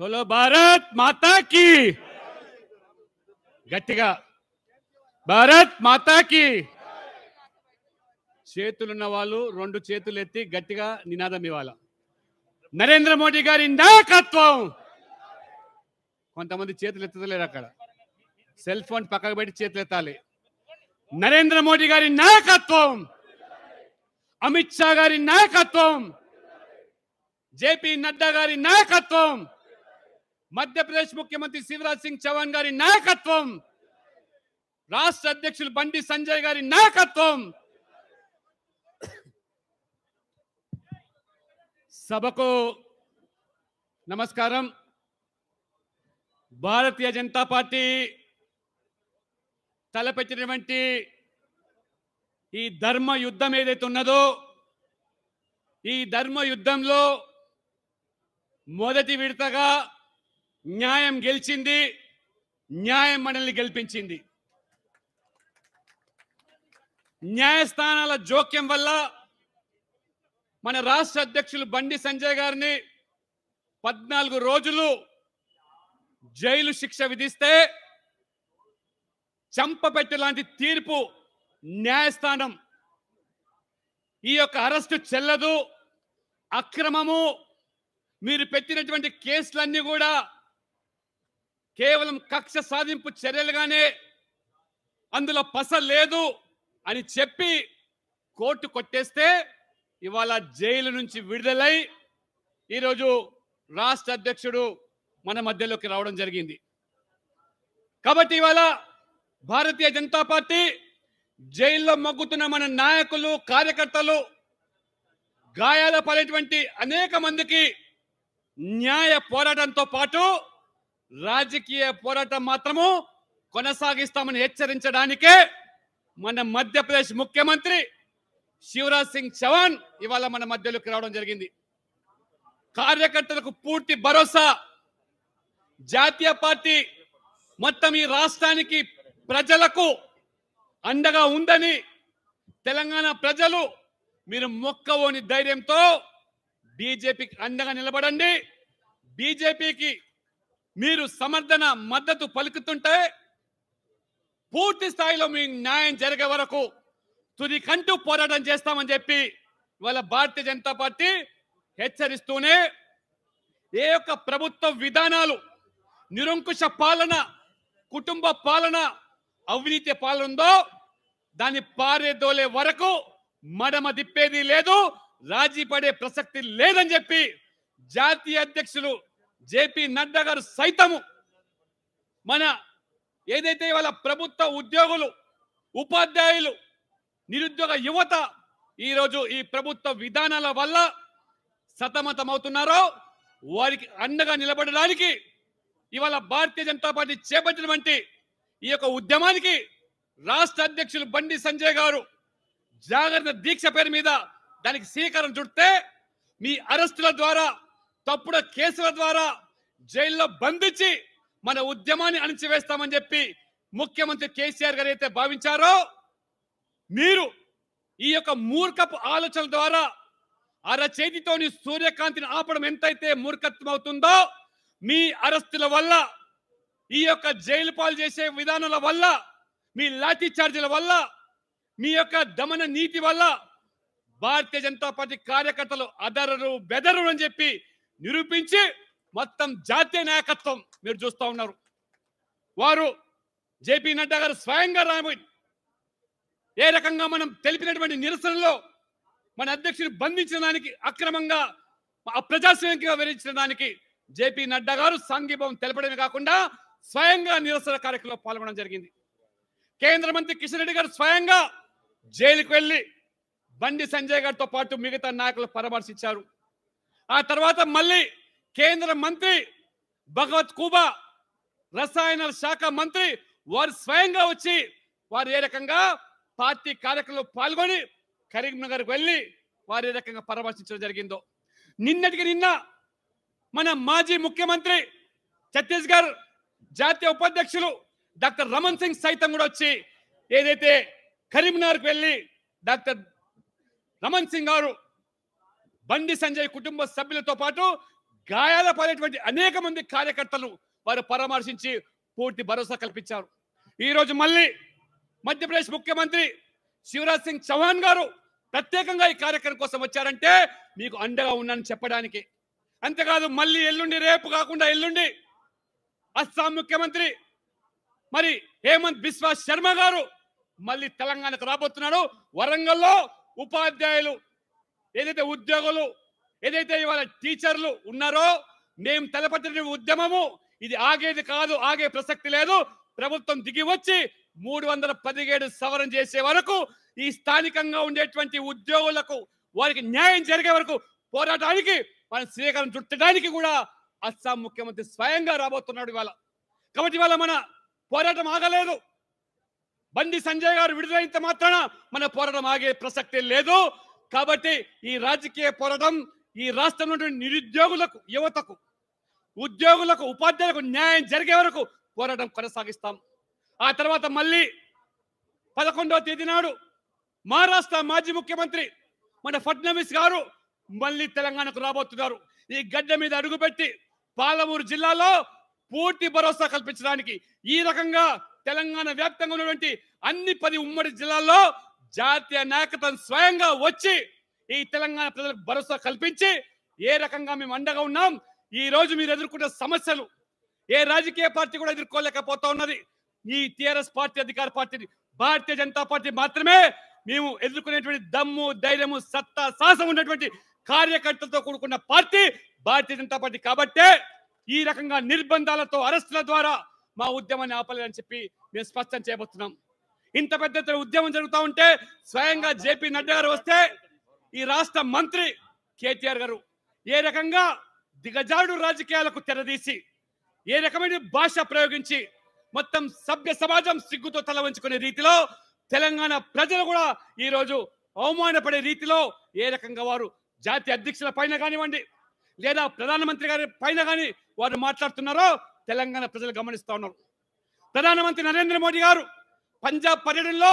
బోలో భారత్ మాతాకి గట్టిగా భారత్ మాతాకి చేతులున్న వాళ్ళు రెండు చేతులు ఎత్తి గట్టిగా నినాదం ఇవ్వాల నరేంద్ర మోడీ గారి నాయకత్వం కొంతమంది చేతులు ఎత్తలేరు అక్కడ సెల్ ఫోన్ పక్కకు పెట్టి చేతులు ఎత్తాలి నరేంద్ర మోడీ గారి నాయకత్వం అమిత్ షా గారి నాయకత్వం జేపీ నడ్డా గారి నాయకత్వం మధ్యప్రదేశ్ ముఖ్యమంత్రి శివరాజ్ సింగ్ చౌహాన్ గారి నాయకత్వం రాష్ట్ర అధ్యక్షులు బండి సంజయ్ గారి నాయకత్వం సభకు నమస్కారం భారతీయ జనతా పార్టీ తలపెట్టినటువంటి ఈ ధర్మ యుద్ధం ఏదైతే ఉన్నదో ఈ ధర్మ యుద్ధంలో మొదటి విడతగా న్యాయం గెలిచింది న్యాయం మనల్ని గెలిపించింది న్యాయస్థానాల జోక్యం వల్ల మన రాష్ట్ర అధ్యక్షులు బండి సంజయ్ గారిని పద్నాలుగు రోజులు జైలు శిక్ష విధిస్తే చంపపెట్టు లాంటి తీర్పు న్యాయస్థానం ఈ యొక్క అరెస్టు చెల్లదు అక్రమము మీరు పెట్టినటువంటి కేసులన్నీ కూడా కేవలం కక్ష సాధింపు చర్యలుగానే అందులో పస లేదు అని చెప్పి కోర్టు కొట్టేస్తే ఇవాళ జైలు నుంచి విడుదలై ఈరోజు రాష్ట్ర అధ్యక్షుడు మన మధ్యలోకి రావడం జరిగింది కాబట్టి ఇవాళ భారతీయ జనతా పార్టీ జైల్లో మగ్గుతున్న మన నాయకులు కార్యకర్తలు గాయాల పడేటువంటి అనేక మందికి న్యాయ పోరాటంతో పాటు రాజకీయ పోరాటం మాత్రము కొనసాగిస్తామని హెచ్చరించడానికే మన మధ్యప్రదేశ్ ముఖ్యమంత్రి శివరాజ్ సింగ్ చౌహాన్ ఇవాళ మన మధ్యలోకి రావడం జరిగింది కార్యకర్తలకు పూర్తి భరోసా జాతీయ పార్టీ మొత్తం ఈ రాష్ట్రానికి ప్రజలకు అండగా ఉందని తెలంగాణ ప్రజలు మీరు మొక్కవోని ధైర్యంతో బీజేపీకి అండగా నిలబడండి బీజేపీకి మీరు సమర్థన మద్దతు పలుకుతుంటే పూర్తి స్థాయిలో మీ న్యాయం జరిగే వరకు తుదికంటూ పోరాటం చేస్తామని చెప్పి ఇవాళ భారతీయ జనతా పార్టీ హెచ్చరిస్తూనే ఏ యొక్క ప్రభుత్వ విధానాలు నిరంకుశ పాలన కుటుంబ పాలన అవినీతి పాలన ఉందో దాన్ని పారేదోలే వరకు మడమ దిప్పేది లేదు రాజీ పడే ప్రసక్తి లేదని చెప్పి జాతీయ అధ్యక్షులు జేపీ నడ్డా గారు సైతము మన ఏదైతే ఇవాళ ప్రభుత్వ ఉద్యోగులు ఉపాధ్యాయులు నిరుద్యోగ యువత ఈరోజు ఈ ప్రభుత్వ విధానాల వల్ల సతమతమవుతున్నారో వారికి అండగా నిలబడడానికి ఇవాళ భారతీయ జనతా పార్టీ చేపట్టినటువంటి ఈ యొక్క ఉద్యమానికి రాష్ట్ర అధ్యక్షులు బండి సంజయ్ గారు జాగ్రత్త దీక్ష పేరు మీద దానికి శ్రీకారం చుడితే మీ అరెస్టుల ద్వారా తప్పుడు కేసుల ద్వారా జైల్లో బంధించి మన ఉద్యమాన్ని అణిచివేస్తామని చెప్పి ముఖ్యమంత్రి కేసీఆర్ గారు అయితే భావించారో మీరు ఈ యొక్క మూర్ఖపు ఆలోచన ద్వారా అరచేతితోని సూర్యకాంతిని ఆపడం ఎంతైతే మూర్ఖత్వం అవుతుందో మీ అరెస్టుల వల్ల ఈ యొక్క జైలు పాలు చేసే విధానాల వల్ల మీ లాఠీ ఛార్జీల వల్ల మీ యొక్క దమన నీతి వల్ల భారతీయ జనతా పార్టీ కార్యకర్తలు అదరరు బెదరు అని చెప్పి నిరూపించి మొత్తం జాతీయ నాయకత్వం మీరు చూస్తూ ఉన్నారు వారు జేపీ నడ్డా గారు స్వయంగా రాబోయి ఏ రకంగా మనం తెలిపినటువంటి నిరసనలో మన అధ్యక్షుని బంధించిన దానికి అక్రమంగా అప్రజాస్వామికంగా వివరించిన దానికి జేపీ నడ్డా గారు సాంఘీభావం తెలపడమే కాకుండా స్వయంగా నిరసన కార్యక్రమంలో పాల్గొనడం జరిగింది కేంద్ర మంత్రి కిషన్ రెడ్డి గారు స్వయంగా జైలుకు వెళ్ళి బండి సంజయ్ గారితో పాటు మిగతా నాయకులు పరామర్శించారు ఆ తర్వాత మళ్ళీ కేంద్ర మంత్రి భగవత్ కూబా రసాయనాల శాఖ మంత్రి వారు స్వయంగా వచ్చి వారు ఏ రకంగా పార్టీ కార్యక్రమంలో పాల్గొని కరీంనగర్ వెళ్ళి వారు ఏ రకంగా పరామర్శించడం జరిగిందో నిన్నటికి నిన్న మన మాజీ ముఖ్యమంత్రి ఛత్తీస్గఢ్ జాతీయ ఉపాధ్యక్షులు డాక్టర్ రమణ్ సింగ్ సైతం కూడా వచ్చి ఏదైతే కరీంనగర్కు వెళ్ళి డాక్టర్ రమణ్ సింగ్ గారు బండి సంజయ్ కుటుంబ సభ్యులతో పాటు గాయాల అనేక మంది కార్యకర్తలు వారు పరామర్శించి పూర్తి భరోసా కల్పించారు ఈరోజు మళ్ళీ మధ్యప్రదేశ్ ముఖ్యమంత్రి శివరాజ్ సింగ్ చౌహాన్ గారు ప్రత్యేకంగా ఈ కార్యక్రమం కోసం వచ్చారంటే మీకు అండగా ఉన్నాను చెప్పడానికి అంతేకాదు మళ్ళీ ఎల్లుండి రేపు కాకుండా ఎల్లుండి అస్సాం ముఖ్యమంత్రి మరి హేమంత్ బిశ్వాస్ శర్మ గారు మళ్ళీ తెలంగాణకు రాబోతున్నారు వరంగల్లో ఉపాధ్యాయులు ఏదైతే ఉద్యోగులు ఏదైతే ఇవాళ టీచర్లు ఉన్నారో మేము తలపట్టిన ఉద్యమము ఇది ఆగేది కాదు ఆగే ప్రసక్తి లేదు ప్రభుత్వం దిగి వచ్చి మూడు వందల పదిహేడు సవరణ చేసే వరకు ఈ స్థానికంగా ఉండేటువంటి ఉద్యోగులకు వారికి న్యాయం జరిగే వరకు పోరాటానికి మన శ్రీకారం చుట్టడానికి కూడా అస్సాం ముఖ్యమంత్రి స్వయంగా రాబోతున్నాడు ఇవాళ కాబట్టి ఇవాళ మన పోరాటం ఆగలేదు బండి సంజయ్ గారు విడుదలైనంత మాత్రాన మన పోరాటం ఆగే ప్రసక్తి లేదు కాబట్టి ఈ రాజకీయ పోరాటం ఈ రాష్ట్రంలో నిరుద్యోగులకు యువతకు ఉద్యోగులకు ఉపాధ్యాయులకు న్యాయం జరిగే వరకు పోరాటం కొనసాగిస్తాం ఆ తర్వాత మళ్ళీ పదకొండవ తేదీ నాడు మహారాష్ట్ర మాజీ ముఖ్యమంత్రి మన ఫడ్నవీస్ గారు మళ్ళీ తెలంగాణకు రాబోతున్నారు ఈ గడ్డ మీద అడుగుపెట్టి పాలమూరు జిల్లాలో పూర్తి భరోసా కల్పించడానికి ఈ రకంగా తెలంగాణ వ్యాప్తంగా ఉన్నటువంటి అన్ని పది ఉమ్మడి జిల్లాల్లో జాతీయ నాయకత్వం స్వయంగా వచ్చి ఈ తెలంగాణ ప్రజలకు భరోసా కల్పించి ఏ రకంగా మేము అండగా ఉన్నాం ఈ రోజు మీరు ఎదుర్కొన్న సమస్యలు ఏ రాజకీయ పార్టీ కూడా ఎదుర్కోలేకపోతా ఉన్నది ఈ టిఆర్ఎస్ పార్టీ అధికార పార్టీ భారతీయ జనతా పార్టీ మాత్రమే మేము ఎదుర్కొనేటువంటి దమ్ము ధైర్యము సత్తా సాహసం ఉన్నటువంటి కార్యకర్తలతో కూడుకున్న పార్టీ భారతీయ జనతా పార్టీ కాబట్టే ఈ రకంగా నిర్బంధాలతో అరెస్టుల ద్వారా మా ఉద్యమాన్ని ఆపలేదని చెప్పి మేము స్పష్టం చేయబోతున్నాం ఇంత పెద్ద ఉద్యమం జరుగుతూ ఉంటే స్వయంగా జేపీ నడ్డా గారు వస్తే ఈ రాష్ట్ర మంత్రి కేటీఆర్ గారు ఏ రకంగా దిగజారుడు రాజకీయాలకు తెరదీసి ఏ రకమైన భాష ప్రయోగించి మొత్తం సభ్య సమాజం సిగ్గుతో తల వంచుకునే రీతిలో తెలంగాణ ప్రజలు కూడా ఈరోజు అవమానపడే రీతిలో ఏ రకంగా వారు జాతి అధ్యక్షుల పైన కానివ్వండి లేదా ప్రధానమంత్రి గారి పైన కానీ వారు మాట్లాడుతున్నారో తెలంగాణ ప్రజలు గమనిస్తా ఉన్నారు ప్రధానమంత్రి నరేంద్ర మోడీ గారు పంజాబ్ పర్యటనలో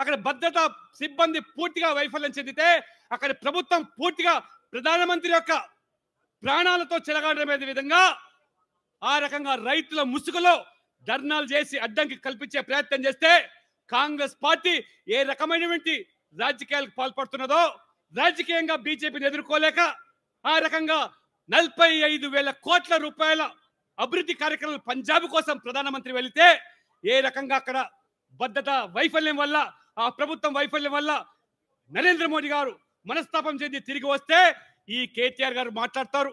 అక్కడ భద్రత సిబ్బంది పూర్తిగా వైఫల్యం చెందితే అక్కడ ప్రభుత్వం పూర్తిగా ప్రధానమంత్రి యొక్క ప్రాణాలతో చెలగాడమే విధంగా ఆ రకంగా రైతుల ముసుగులో ధర్నాలు చేసి అడ్డంకి కల్పించే ప్రయత్నం చేస్తే కాంగ్రెస్ పార్టీ ఏ రకమైనటువంటి రాజకీయాలకు పాల్పడుతున్నదో రాజకీయంగా బీజేపీని ఎదుర్కోలేక ఆ రకంగా నలభై ఐదు వేల కోట్ల రూపాయల అభివృద్ధి కార్యక్రమాలు పంజాబ్ కోసం ప్రధానమంత్రి వెళితే ఏ రకంగా అక్కడ బద్దత వైఫల్యం వల్ల ఆ ప్రభుత్వం వైఫల్యం వల్ల నరేంద్ర మోడీ గారు మనస్తాపం చెంది తిరిగి వస్తే ఈ కేటీఆర్ గారు మాట్లాడతారు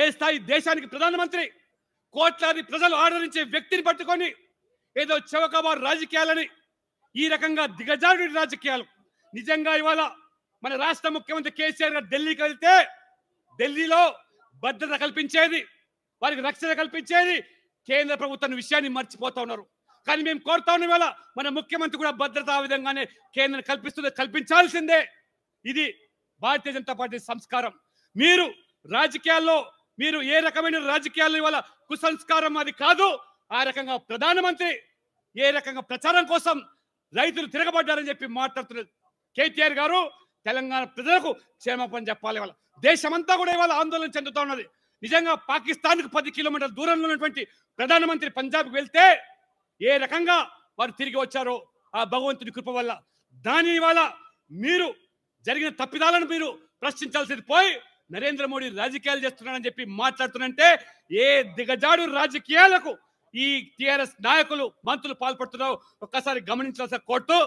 ఏ స్థాయి దేశానికి ప్రధానమంత్రి కోట్లాది ప్రజలు ఆదరించే వ్యక్తిని పట్టుకొని ఏదో చవకబారు రాజకీయాలని ఈ రకంగా దిగజారు రాజకీయాలు నిజంగా ఇవాళ మన రాష్ట్ర ముఖ్యమంత్రి కేసీఆర్ గారు ఢిల్లీకి వెళ్తే ఢిల్లీలో భద్రత కల్పించేది వారికి రక్షణ కల్పించేది కేంద్ర ప్రభుత్వం విషయాన్ని మర్చిపోతా ఉన్నారు కానీ మేము కోరుతా ఉన్న వేళ మన ముఖ్యమంత్రి కూడా భద్రత ఆ విధంగానే కేంద్రం కల్పిస్తుంది కల్పించాల్సిందే ఇది భారతీయ జనతా పార్టీ సంస్కారం మీరు రాజకీయాల్లో మీరు ఏ రకమైన రాజకీయాల్లో ఇవాళ కుసంస్కారం అది కాదు ఆ రకంగా ప్రధానమంత్రి ఏ రకంగా ప్రచారం కోసం రైతులు తిరగబడ్డారని చెప్పి మాట్లాడుతున్నారు కేటీఆర్ గారు తెలంగాణ ప్రజలకు క్షేమపం చెప్పాలి ఇవాళ దేశమంతా కూడా ఇవాళ ఆందోళన చెందుతా ఉన్నది నిజంగా పాకిస్తాన్కు పది కిలోమీటర్ల దూరంలో ఉన్నటువంటి ప్రధానమంత్రి పంజాబ్కి వెళ్తే ఏ రకంగా వారు తిరిగి వచ్చారో ఆ భగవంతుని కృప వల్ల దాని వల్ల మీరు జరిగిన తప్పిదాలను మీరు ప్రశ్నించాల్సింది పోయి నరేంద్ర మోడీ రాజకీయాలు చేస్తున్నాడని చెప్పి మాట్లాడుతున్నంటే ఏ దిగజాడు రాజకీయాలకు ఈ టిఆర్ఎస్ నాయకులు మంత్రులు పాల్పడుతున్నారో ఒక్కసారి గమనించాల్సిన కోర్టు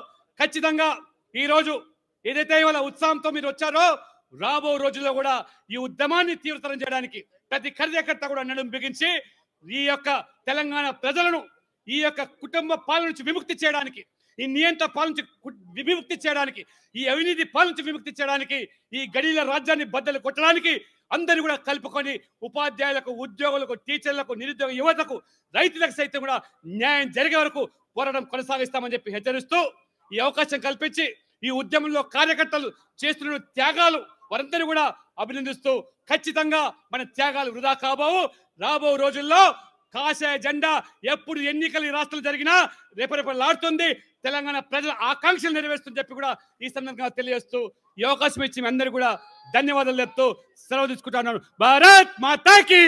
ఖచ్చితంగా ఈరోజు ఏదైతే ఇవాళ ఉత్సాహంతో మీరు వచ్చారో రాబో రోజుల్లో కూడా ఈ ఉద్యమాన్ని తీవ్రతరం చేయడానికి ప్రతి కార్యకర్త కూడా నడుం బిగించి ఈ యొక్క తెలంగాణ ప్రజలను ఈ యొక్క కుటుంబ పాలన నుంచి విముక్తి చేయడానికి ఈ నియంత్ర పాలన విముక్తి చేయడానికి ఈ అవినీతి పాలన విముక్తి చేయడానికి ఈ గడిల రాజ్యాన్ని బద్దలు కొట్టడానికి అందరూ కూడా కలుపుకొని ఉపాధ్యాయులకు ఉద్యోగులకు టీచర్లకు నిరుద్యోగ యువతకు రైతులకు సైతం కూడా న్యాయం జరిగే వరకు పోరాటం కొనసాగిస్తామని చెప్పి హెచ్చరిస్తూ ఈ అవకాశం కల్పించి ఈ ఉద్యమంలో కార్యకర్తలు చేస్తున్న త్యాగాలు వారందరూ కూడా అభినందిస్తూ ఖచ్చితంగా మన త్యాగాలు వృధా కాబోవు రాబో రోజుల్లో కాసే జెండా ఎప్పుడు ఎన్నికలు ఈ రాష్ట్రంలో జరిగినా లాడుతుంది తెలంగాణ ప్రజల ఆకాంక్షలు నెరవేరుస్తుంది చెప్పి కూడా ఈ సందర్భంగా తెలియజేస్తూ ఈ అవకాశం ఇచ్చి మీ అందరూ కూడా ధన్యవాదాలు చెప్తూ సెలవు ఉన్నాను భారత్ మాతాకి